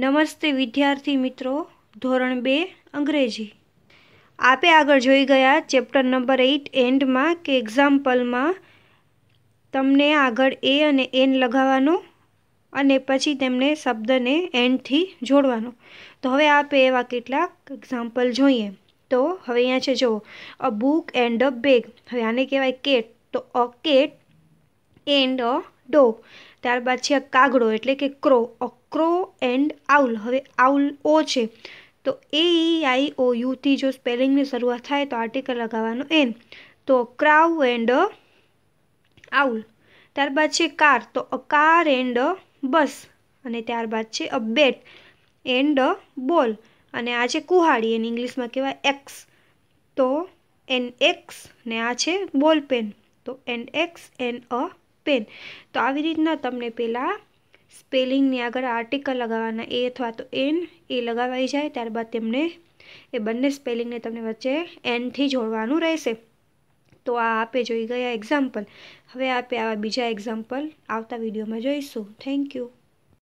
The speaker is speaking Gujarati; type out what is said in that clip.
નમસ્તે વિદ્યાર્થી મિત્રો ધોરણ બે અંગ્રેજી આપે આગળ જોઈ ગયા ચેપ્ટર નંબર એઇટ એન્ડમાં કે એક્ઝામ્પલમાં તમને આગળ એ અને એન લગાવવાનો અને પછી તેમને શબ્દને એન્ડથી જોડવાનો તો હવે આપે એવા કેટલાક એક્ઝામ્પલ જોઈએ તો હવે અહીંયા છે જુઓ a book and a bag હવે આને કહેવાય કેટ તો અ કેટ એન્ડ અ ડો ત્યારબાદ છે કાગડો એટલે કે crow a crow and owl હવે આઉલ ઓ છે તો એ આઈ ઓ યુથી જો સ્પેલિંગની શરૂઆત થાય તો આર્ટિકલ લગાવવાનો એન તો ક્રાઉ એન્ડ આઉલ ત્યારબાદ છે કાર તો અ કાર એન્ડ બસ અને ત્યારબાદ છે અ બેટ એન્ડ બોલ અને આ છે કુહાડી એને ઇંગ્લિશમાં કહેવાય એક્સ તો એન એક્સ ને આ છે બોલ પેન તો an axe and a pen તો આવી રીતના તમને પહેલાં સ્પેલિંગની આગળ આર્ટિકલ લગાવવાના એ અથવા તો એન એ લગાવાઈ જાય ત્યારબાદ તેમને એ બંને સ્પેલિંગને તમને વચ્ચે એનથી જોડવાનું રહેશે તો આ આપે જોઈ ગયા એક્ઝામ્પલ હવે આપે આવા બીજા એક્ઝામ્પલ આવતા વિડીયોમાં જોઈશું થેન્ક યુ